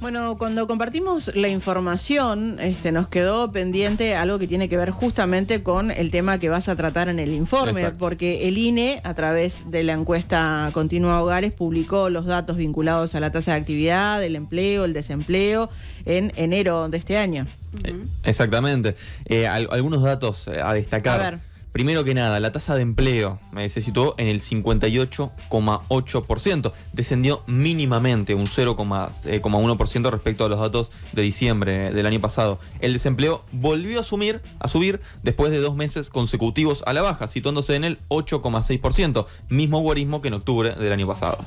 Bueno, cuando compartimos la información, este, nos quedó pendiente algo que tiene que ver justamente con el tema que vas a tratar en el informe, porque el INE, a través de la encuesta continua hogares, publicó los datos vinculados a la tasa de actividad, el empleo, el desempleo, en enero de este año. Eh, exactamente. Eh, algunos datos eh, a destacar. A Primero que nada, la tasa de empleo eh, se situó en el 58,8%, descendió mínimamente un 0,1% eh, respecto a los datos de diciembre eh, del año pasado. El desempleo volvió a, a subir después de dos meses consecutivos a la baja, situándose en el 8,6%, mismo guarismo que en octubre del año pasado.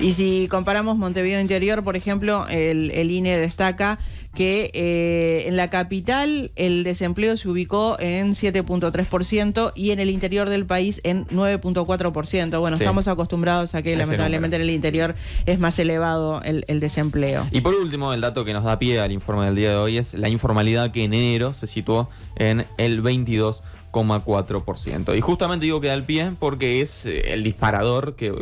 Y si comparamos Montevideo Interior, por ejemplo, el, el INE destaca que eh, en la capital el desempleo se ubicó en 7.3% y en el interior del país en 9.4%. Bueno, estamos acostumbrados a que lamentablemente en el interior es más elevado el, desempleo. Y por último, el dato que nos da pie al informe del día de hoy es la informalidad que en enero se situó en el 22%. Y justamente digo que da el pie porque es eh, el disparador que,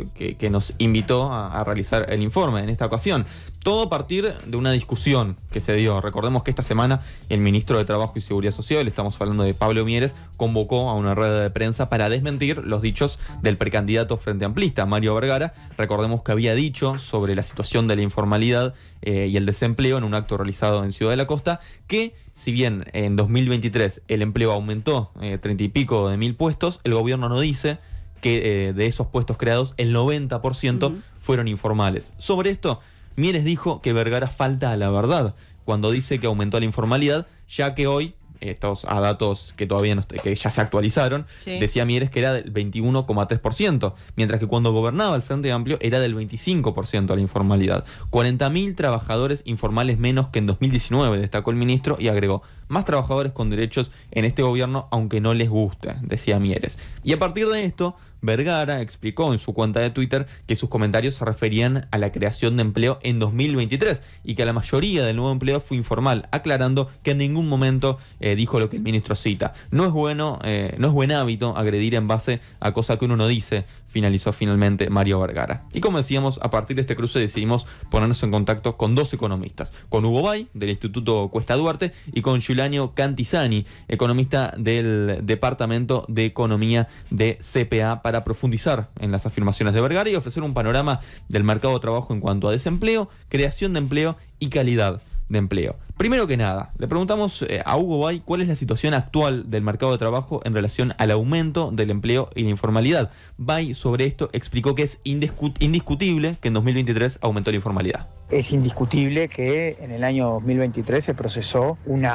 nos invitó a, realizar el informe en esta ocasión. Todo a partir de una discusión que se dio. Recordemos que esta semana el ministro de Trabajo y Seguridad Social, estamos hablando de Pablo Mieres, convocó a una rueda de prensa para desmentir los dichos del precandidato frente amplista, Mario Vergara. Recordemos que había dicho sobre la situación de la informalidad eh, y el desempleo en un acto realizado en Ciudad de la Costa, que si bien en 2023 el empleo aumentó eh, treinta y pico de mil puestos, el gobierno no dice que eh, de esos puestos creados el 90% fueron informales. Sobre esto, Mieres dijo que Vergara falta a la verdad cuando dice que aumentó la informalidad, ya que hoy estos a datos que todavía que ya se actualizaron, decía Mieres que era del 21,3%, mientras que cuando gobernaba el Frente Amplio era del 25% la informalidad. 40.000 trabajadores informales menos que en 2019, destacó el ministro y agregó, más trabajadores con derechos en este gobierno aunque no les guste, decía Mieres. Y a partir de esto, Vergara explicó en su cuenta de Twitter que sus comentarios se referían a la creación de empleo en 2023 y que la mayoría del nuevo empleo fue informal, aclarando que en ningún momento eh, dijo lo que el ministro cita. No es bueno, eh, no es buen hábito agredir en base a cosas que uno no dice, finalizó finalmente Mario Vergara. Y como decíamos, a partir de este cruce decidimos ponernos en contacto con dos economistas, con Hugo Bay, del Instituto Cuesta Duarte, y con Giuliano Cantizani, economista del Departamento de Economía de CPA, para profundizar en las afirmaciones de Vergara y ofrecer un panorama del mercado de trabajo en cuanto a desempleo, creación de empleo y calidad de empleo. Primero que nada, le preguntamos eh, a Hugo Bay cuál es la situación actual del mercado de trabajo en relación al aumento del empleo y la informalidad. Bay sobre esto explicó que es indiscutible que en 2023 aumentó la informalidad. Es indiscutible que en el año 2023 se procesó un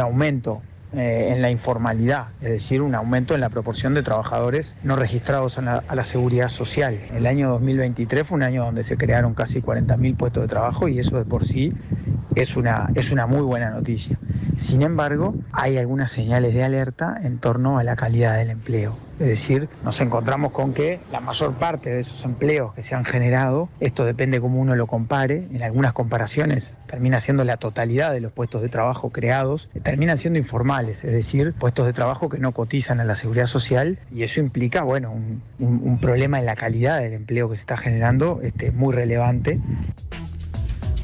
aumento eh, en la informalidad, es decir, un aumento en la proporción de trabajadores no registrados a la seguridad social. El año 2023 fue un año donde se crearon casi 40.000 puestos de trabajo y eso de por sí es una, es una muy buena noticia. Sin embargo, hay algunas señales de alerta en torno a la calidad del empleo. Es decir, nos encontramos con que la mayor parte de esos empleos que se han generado, esto depende cómo uno lo compare, en algunas comparaciones termina siendo la totalidad de los puestos de trabajo creados, terminan siendo informales, es decir, puestos de trabajo que no cotizan a la seguridad social y eso implica, bueno, un, problema en la calidad del empleo que se está generando este, muy relevante.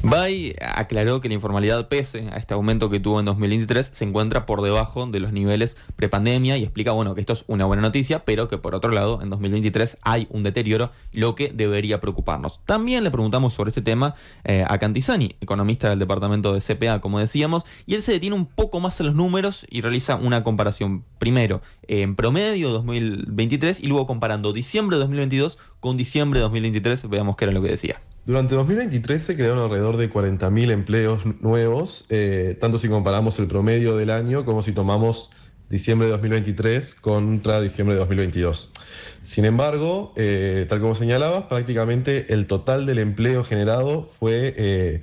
Bay aclaró que la informalidad, pese a este aumento que tuvo en 2023, se encuentra por debajo de los niveles prepandemia y explica, bueno, que esto es una buena noticia, pero que por otro lado, en 2023 hay un deterioro, lo que debería preocuparnos. También le preguntamos sobre este tema eh, a Cantizani, economista del departamento de CPA, como decíamos, y él se detiene un poco más en los números y realiza una comparación, primero en promedio 2023 y luego comparando diciembre de 2022 con diciembre de 2023, veamos qué era lo que decía. Durante 2023 se crearon alrededor de 40.000 empleos nuevos, eh, tanto si comparamos el promedio del año como si tomamos diciembre de 2023 contra diciembre de 2022. Sin embargo, eh, tal como señalabas, prácticamente el total del empleo generado fue eh,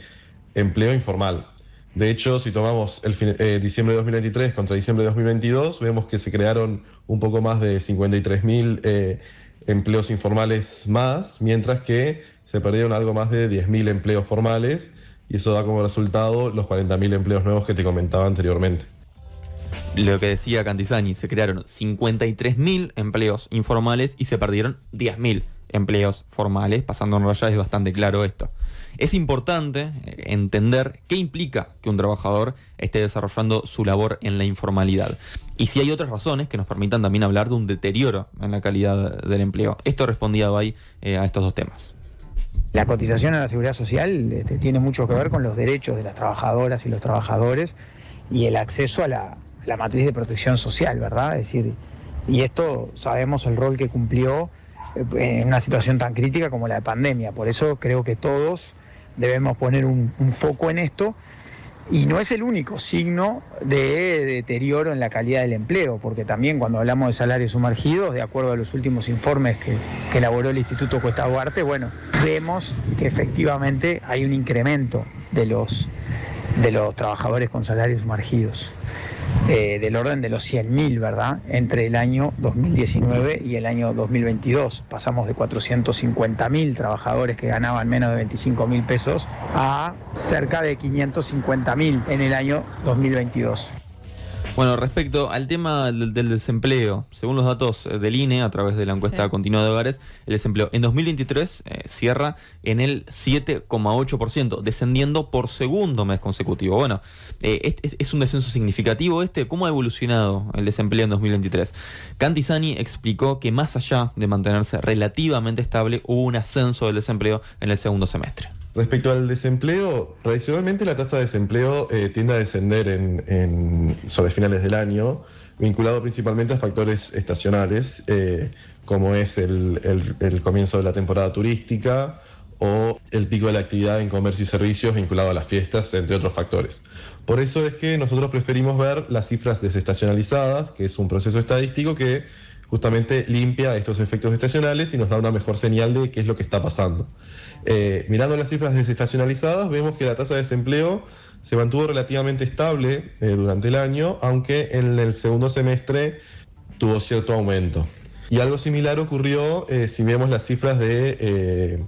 empleo informal. De hecho, si tomamos el diciembre de 2023 contra diciembre de 2022, vemos que se crearon un poco más de 53.000 empleos informales más, mientras que se perdieron algo más de 10.000 empleos formales y eso da como resultado los 40.000 empleos nuevos que te comentaba anteriormente. Lo que decía Cantizani, se crearon 53.000 empleos informales y se perdieron 10.000 empleos formales, pasando en es bastante claro esto. Es importante eh, entender qué implica que un trabajador esté desarrollando su labor en la informalidad. Y si hay otras razones que nos permitan también hablar de un deterioro en la calidad del empleo. Esto respondía Bay eh, a estos dos temas. La cotización a la seguridad social este, tiene mucho que ver con los derechos de las trabajadoras y los trabajadores y el acceso a la, matriz de protección social, ¿verdad? Es decir, y esto sabemos el rol que cumplió eh, en una situación tan crítica como la de pandemia. Por eso creo que todos debemos poner un foco en esto y no es el único signo de deterioro en la calidad del empleo, porque también cuando hablamos de salarios sumergidos, de acuerdo a los últimos informes que, elaboró el Instituto Cuesta Duarte, bueno, vemos que efectivamente hay un incremento de los de los trabajadores con salarios margidos, eh, del orden de los 100.000, ¿verdad? Entre el año 2019 y el año 2022. Pasamos de 450.000 trabajadores que ganaban menos de 25.000 pesos a cerca de 550.000 en el año 2022. Bueno, respecto al tema del, desempleo, según los datos eh, del INE a través de la encuesta continua de hogares, el desempleo en 2023 eh, cierra en el 7,8%, descendiendo por segundo mes consecutivo. Bueno, eh, es, es, un descenso significativo este. ¿Cómo ha evolucionado el desempleo en 2023? Cantizani explicó que más allá de mantenerse relativamente estable, hubo un ascenso del desempleo en el segundo semestre. Respecto al desempleo, tradicionalmente la tasa de desempleo eh, tiende a descender en, en, sobre finales del año, vinculado principalmente a factores estacionales, eh, como es el, el comienzo de la temporada turística, o el pico de la actividad en comercio y servicios vinculado a las fiestas, entre otros factores. Por eso es que nosotros preferimos ver las cifras desestacionalizadas, que es un proceso estadístico que justamente limpia estos efectos estacionales y nos da una mejor señal de qué es lo que está pasando. Eh, mirando las cifras desestacionalizadas, vemos que la tasa de desempleo se mantuvo relativamente estable eh, durante el año, aunque en el segundo semestre tuvo cierto aumento. Y algo similar ocurrió eh, si vemos las cifras de,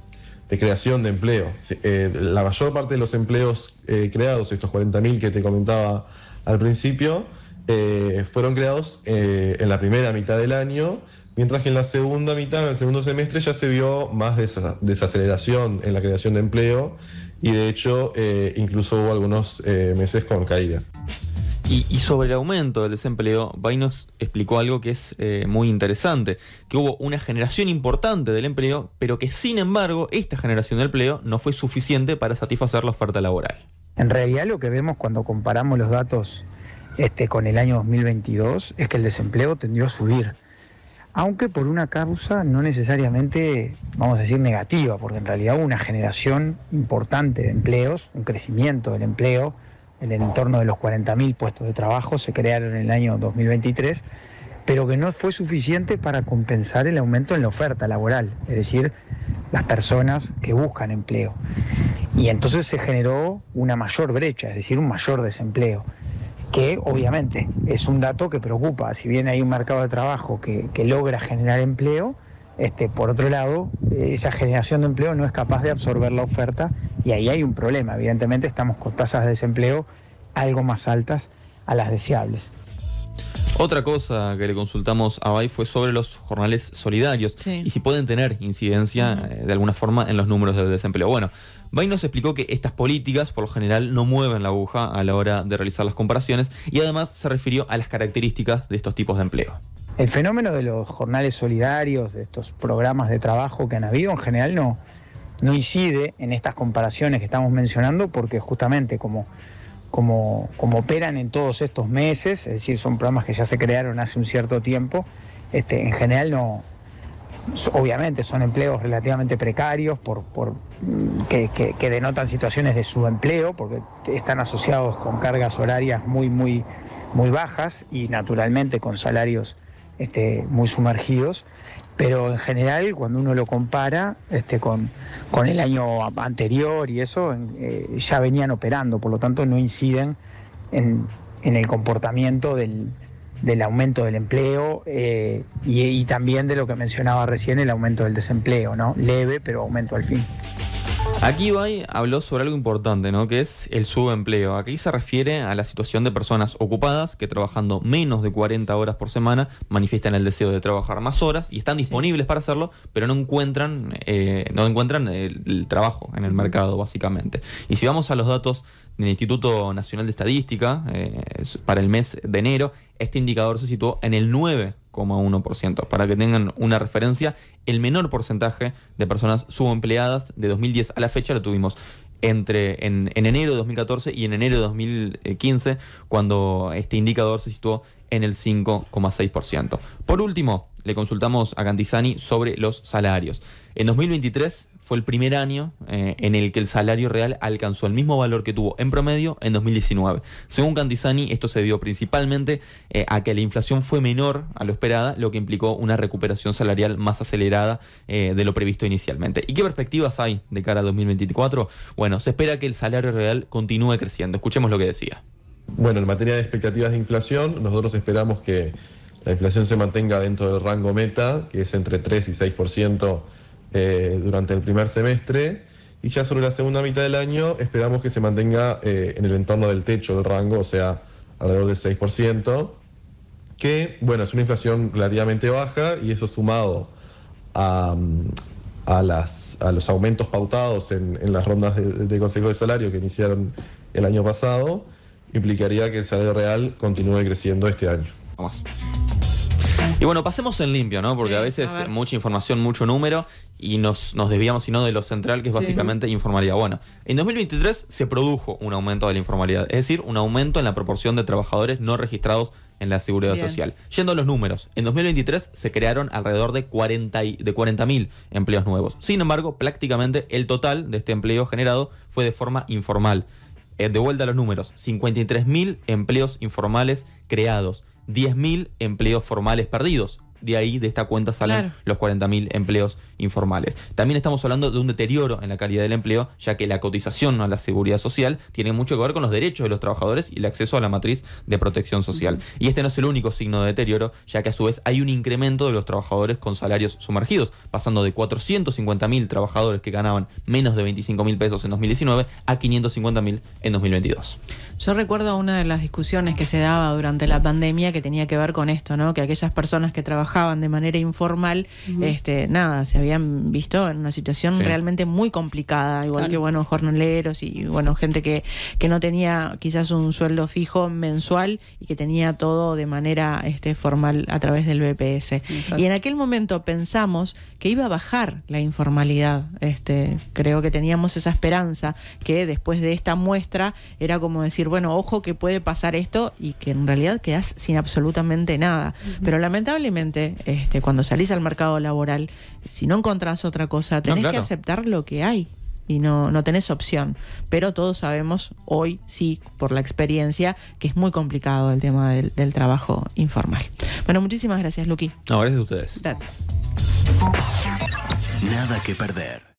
de creación de empleo. la mayor parte de los empleos creados, estos 40.000 que te comentaba al principio, eh, fueron creados eh, en la primera mitad del año, mientras que en la segunda mitad, en el segundo semestre, ya se vio más desaceleración en la creación de empleo y de hecho eh, incluso hubo algunos meses con caída. Y, sobre el aumento del desempleo, Vainos explicó algo que es muy interesante, que hubo una generación importante del empleo, pero que sin embargo esta generación de empleo no fue suficiente para satisfacer la oferta laboral. En realidad lo que vemos cuando comparamos los datos este, con el año 2022 es que el desempleo tendió a subir, aunque por una causa no necesariamente, vamos a decir, negativa, porque en realidad hubo una generación importante de empleos, un crecimiento del empleo, el entorno de los 40.000 puestos de trabajo se crearon en el año 2023, pero que no fue suficiente para compensar el aumento en la oferta laboral, es decir, las personas que buscan empleo. Y entonces se generó una mayor brecha, es decir, un mayor desempleo que obviamente es un dato que preocupa. Si bien hay un mercado de trabajo que, logra generar empleo, este, por otro lado, esa generación de empleo no es capaz de absorber la oferta y ahí hay un problema. Evidentemente estamos con tasas de desempleo algo más altas a las deseables. Otra cosa que le consultamos a Bay fue sobre los jornales solidarios y si pueden tener incidencia eh, de alguna forma en los números de desempleo. Bueno, Bay nos explicó que estas políticas por lo general no mueven la aguja a la hora de realizar las comparaciones y además se refirió a las características de estos tipos de empleo. El fenómeno de los jornales solidarios, de estos programas de trabajo que han habido, en general no, no incide en estas comparaciones que estamos mencionando porque justamente como como, operan en todos estos meses, es decir, son programas que ya se crearon hace un cierto tiempo, este, en general no, obviamente son empleos relativamente precarios por, mm, que, denotan situaciones de subempleo porque están asociados con cargas horarias muy muy muy bajas y naturalmente con salarios este, muy sumergidos pero en general cuando uno lo compara este, con, el año anterior y eso, eh, ya venían operando, por lo tanto no inciden en, el comportamiento del, aumento del empleo eh, y, y, también de lo que mencionaba recién, el aumento del desempleo, ¿no? Leve, pero aumento al fin. Aquí Ibai habló sobre algo importante, ¿no? Que es el subempleo. Aquí se refiere a la situación de personas ocupadas que trabajando menos de 40 horas por semana manifiestan el deseo de trabajar más horas y están disponibles para hacerlo, pero no encuentran, eh, no encuentran el, trabajo en el mercado, básicamente. Y si vamos a los datos del Instituto Nacional de Estadística eh, para el mes de enero, este indicador se situó en el 9,1%. Para que tengan una referencia, el menor porcentaje de personas subempleadas de 2010 a la fecha lo tuvimos entre en, en, enero de 2014 y en enero de 2015, cuando este indicador se situó en el 5,6%. Por último, le consultamos a Cantizani sobre los salarios. En 2023, fue el primer año eh, en el que el salario real alcanzó el mismo valor que tuvo en promedio en 2019. Según Cantizani, esto se debió principalmente eh, a que la inflación fue menor a lo esperada, lo que implicó una recuperación salarial más acelerada eh, de lo previsto inicialmente. ¿Y qué perspectivas hay de cara a 2024? Bueno, se espera que el salario real continúe creciendo. Escuchemos lo que decía. Bueno, en materia de expectativas de inflación, nosotros esperamos que la inflación se mantenga dentro del rango meta, que es entre 3 y 6% eh, durante el primer semestre y ya sobre la segunda mitad del año esperamos que se mantenga eh, en el entorno del techo del rango, o sea, alrededor del 6%, que bueno, es una inflación relativamente baja y eso sumado a, mm, a, las, a los aumentos pautados en, en las rondas de, Consejo de Salario que iniciaron el año pasado, implicaría que el salario real continúe creciendo este año. Y bueno, pasemos en limpio, ¿no? Porque a veces mucha información, mucho número y nos, nos desviamos, sino de lo central, que es básicamente informalidad. Bueno, en 2023 se produjo un aumento de la informalidad, es decir, un aumento en la proporción de trabajadores no registrados en la seguridad social. Yendo a los números, en 2023 se crearon alrededor de 40 de 40.000 empleos nuevos. Sin embargo, prácticamente el total de este empleo generado fue de forma informal. Eh, de vuelta a los números, 53.000 empleos informales creados 10.000 empleos formales perdidos. De ahí, de esta cuenta, salen los 40.000 empleos informales. También estamos hablando de un deterioro en la calidad del empleo, ya que la cotización a la seguridad social tiene mucho que ver con los derechos de los trabajadores y el acceso a la matriz de protección social. Y este no es el único signo de deterioro, ya que a su vez hay un incremento de los trabajadores con salarios sumergidos, pasando de 450.000 trabajadores que ganaban menos de 25.000 pesos en 2019 a 550.000 en 2022. Yo recuerdo una de las discusiones que se daba durante la pandemia que tenía que ver con esto, ¿no? Que aquellas personas que trabajaban de manera informal, este, nada, se habían visto en una situación realmente muy complicada, igual que bueno, jornaleros y bueno, gente que, que no tenía quizás un sueldo fijo mensual y que tenía todo de manera este, formal a través del BPS. Y en aquel momento pensamos que iba a bajar la informalidad. Este, creo que teníamos esa esperanza que después de esta muestra era como decir bueno, ojo que puede pasar esto y que en realidad quedas sin absolutamente nada. Pero lamentablemente, este, cuando salís al mercado laboral, si no encontrás otra cosa, tenés que aceptar lo que hay y no, no tenés opción. Pero todos sabemos hoy, sí, por la experiencia, que es muy complicado el tema del, trabajo informal. Bueno, muchísimas gracias, Luqui. No, gracias a ustedes. Nada que perder.